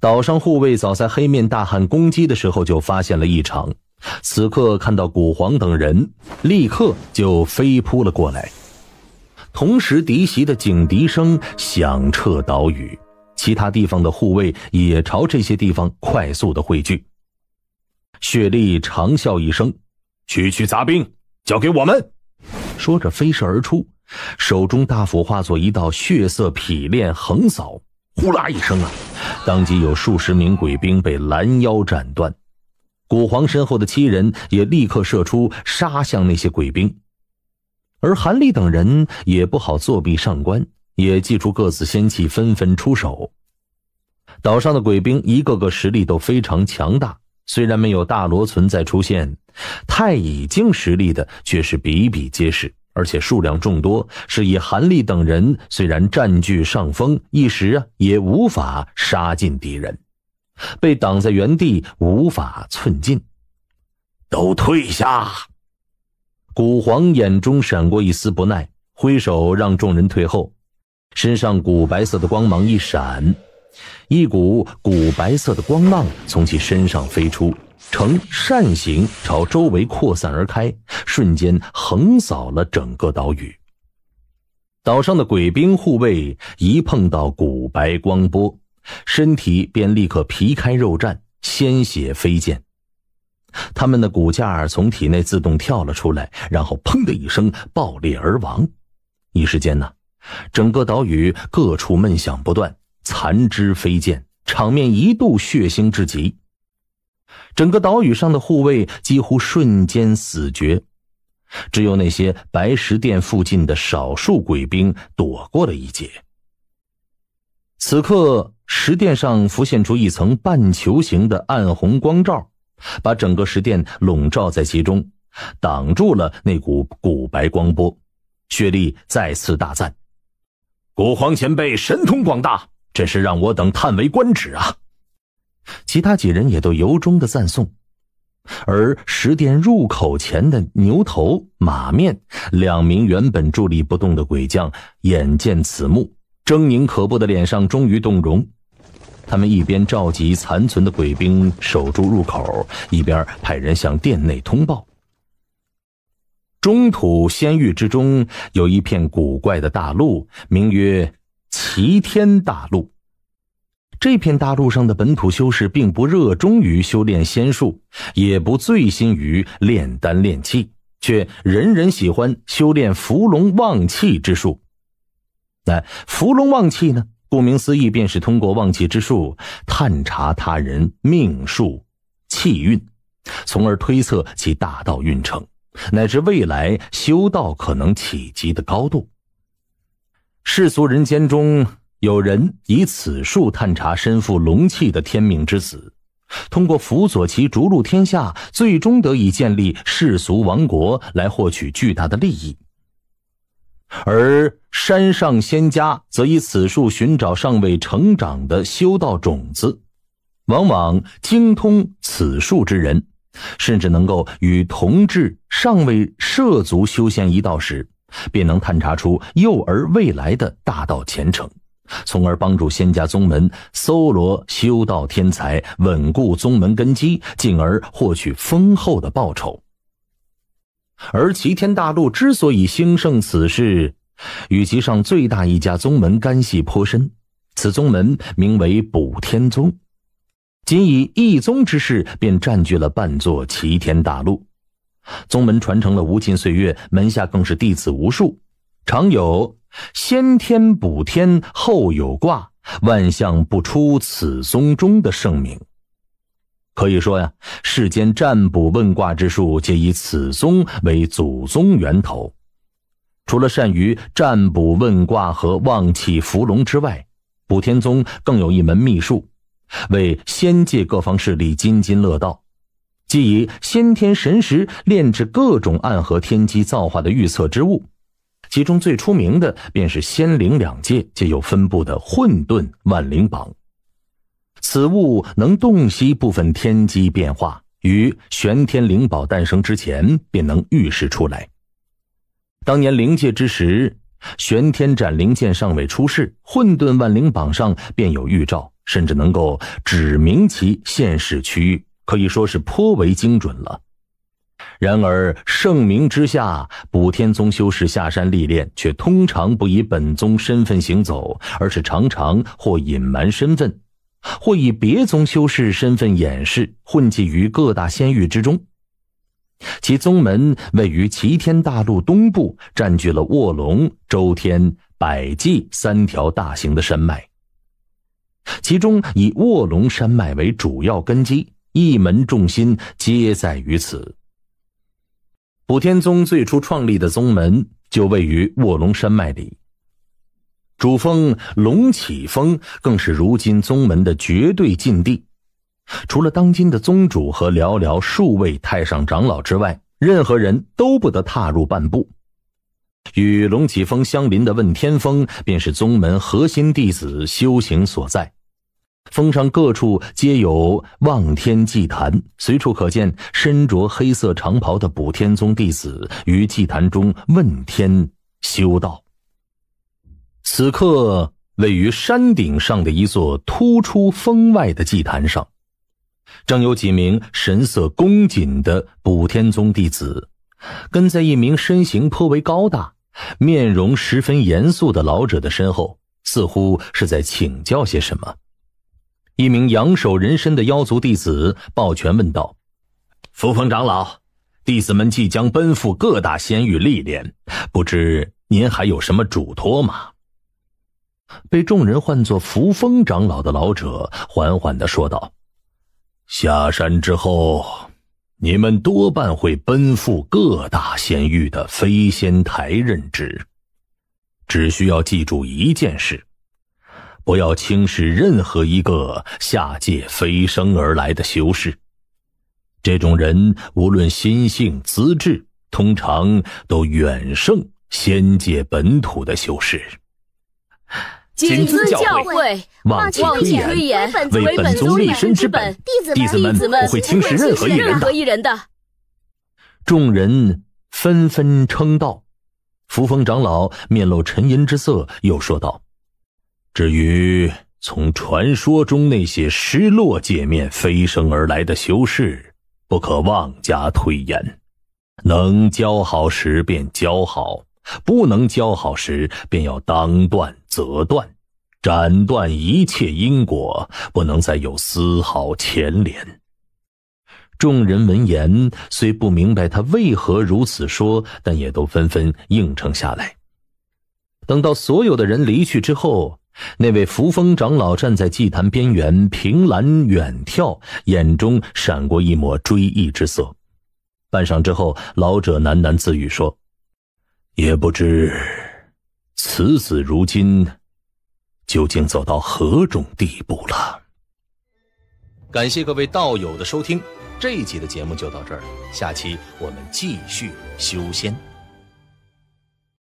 岛上护卫早在黑面大汉攻击的时候就发现了异常，此刻看到古皇等人，立刻就飞扑了过来。同时，敌袭的警笛声响彻岛屿，其他地方的护卫也朝这些地方快速的汇聚。雪莉长啸一声：“区区杂兵，交给我们！”说着飞射而出，手中大斧化作一道血色劈裂横扫，呼啦一声啊！当即有数十名鬼兵被拦腰斩断，古皇身后的七人也立刻射出，杀向那些鬼兵，而韩立等人也不好作弊上官，也祭出各自仙器，纷纷出手。岛上的鬼兵一个个实力都非常强大，虽然没有大罗存在出现，太乙境实力的却是比比皆是。而且数量众多，是以韩立等人虽然占据上风，一时啊也无法杀进敌人，被挡在原地，无法寸进。都退下！古皇眼中闪过一丝不耐，挥手让众人退后，身上古白色的光芒一闪，一股古白色的光浪从其身上飞出。呈扇形朝周围扩散而开，瞬间横扫了整个岛屿。岛上的鬼兵护卫一碰到骨白光波，身体便立刻皮开肉绽，鲜血飞溅。他们的骨架从体内自动跳了出来，然后砰的一声爆裂而亡。一时间呢，整个岛屿各处闷响不断，残肢飞溅，场面一度血腥至极。整个岛屿上的护卫几乎瞬间死绝，只有那些白石殿附近的少数鬼兵躲过了一劫。此刻，石殿上浮现出一层半球形的暗红光罩，把整个石殿笼罩在其中，挡住了那股古白光波。雪莉再次大赞：“古皇前辈神通广大，真是让我等叹为观止啊！”其他几人也都由衷的赞颂，而十殿入口前的牛头马面两名原本伫立不动的鬼将，眼见此幕，狰狞可怖的脸上终于动容。他们一边召集残存的鬼兵守住入口，一边派人向殿内通报。中土仙域之中，有一片古怪的大陆，名曰齐天大陆。这片大陆上的本土修士并不热衷于修炼仙术，也不醉心于炼丹炼器，却人人喜欢修炼伏龙望气之术。那伏龙望气呢？顾名思义，便是通过望气之术探查他人命数、气运，从而推测其大道运程，乃至未来修道可能企及的高度。世俗人间中。有人以此术探查身负龙气的天命之子，通过辅佐其逐鹿天下，最终得以建立世俗王国，来获取巨大的利益。而山上仙家则以此术寻找尚未成长的修道种子。往往精通此术之人，甚至能够与同志尚未涉足修仙一道时，便能探查出幼儿未来的大道前程。从而帮助仙家宗门搜罗修道天才，稳固宗门根基，进而获取丰厚的报酬。而齐天大陆之所以兴盛，此事与其上最大一家宗门干系颇深。此宗门名为补天宗，仅以一宗之势便占据了半座齐天大陆。宗门传承了无尽岁月，门下更是弟子无数，常有。先天补天，后有卦，万象不出此宗中的盛名。可以说呀，世间占卜问卦之术，皆以此宗为祖宗源头。除了善于占卜问卦和望气伏龙之外，补天宗更有一门秘术，为仙界各方势力津津乐道，即以先天神识炼制各种暗合天机造化的预测之物。其中最出名的，便是仙灵两界皆有分布的混沌万灵榜。此物能洞悉部分天机变化，于玄天灵宝诞生之前便能预示出来。当年灵界之时，玄天斩灵剑尚未出世，混沌万灵榜上便有预兆，甚至能够指明其现世区域，可以说是颇为精准了。然而盛名之下，补天宗修士下山历练，却通常不以本宗身份行走，而是常常或隐瞒身份，或以别宗修士身份掩饰，混迹于各大仙域之中。其宗门位于齐天大陆东部，占据了卧龙、周天、百济三条大型的山脉。其中以卧龙山脉为主要根基，一门重心皆在于此。普天宗最初创立的宗门就位于卧龙山脉里，主峰龙起峰更是如今宗门的绝对禁地，除了当今的宗主和寥寥数位太上长老之外，任何人都不得踏入半步。与龙起峰相邻的问天峰便是宗门核心弟子修行所在。峰上各处皆有望天祭坛，随处可见身着黑色长袍的补天宗弟子于祭坛中问天修道。此刻，位于山顶上的一座突出峰外的祭坛上，正有几名神色恭谨的补天宗弟子跟在一名身形颇为高大、面容十分严肃的老者的身后，似乎是在请教些什么。一名仰首人身的妖族弟子抱拳问道：“扶风长老，弟子们即将奔赴各大仙域历练，不知您还有什么嘱托吗？”被众人唤作扶风长老的老者缓缓的说道：“下山之后，你们多半会奔赴各大仙域的飞仙台任职，只需要记住一件事。”不要轻视任何一个下界飞升而来的修士，这种人无论心性资质，通常都远胜仙界本土的修士。谨遵教诲，望各推言，为本宗立身之本，弟子们不会轻视任何一人的。众人纷纷称道。扶风长老面露沉吟之色，又说道。至于从传说中那些失落界面飞升而来的修士，不可妄加推言。能交好时便交好，不能交好时便要当断则断，斩断一切因果，不能再有丝毫牵连。众人闻言虽不明白他为何如此说，但也都纷纷应承下来。等到所有的人离去之后。那位扶风长老站在祭坛边缘凭栏远眺，眼中闪过一抹追忆之色。半晌之后，老者喃喃自语说：“也不知此子如今究竟走到何种地步了。”感谢各位道友的收听，这一集的节目就到这儿了，下期我们继续修仙。